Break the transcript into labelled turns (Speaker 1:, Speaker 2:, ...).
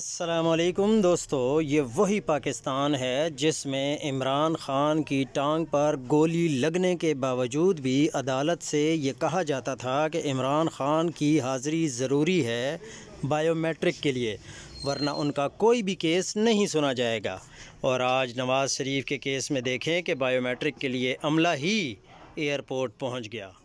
Speaker 1: असलकुम दोस्तों ये वही पाकिस्तान है जिसमें इमरान ख़ान की टांग पर गोली लगने के बावजूद भी अदालत से ये कहा जाता था कि इमरान ख़ान की हाज़री ज़रूरी है बायोमेट्रिक के लिए वरना उनका कोई भी केस नहीं सुना जाएगा और आज नवाज़ शरीफ के केस में देखें कि बायोमेट्रिक के लिए अमला ही एयरपोर्ट पहुंच गया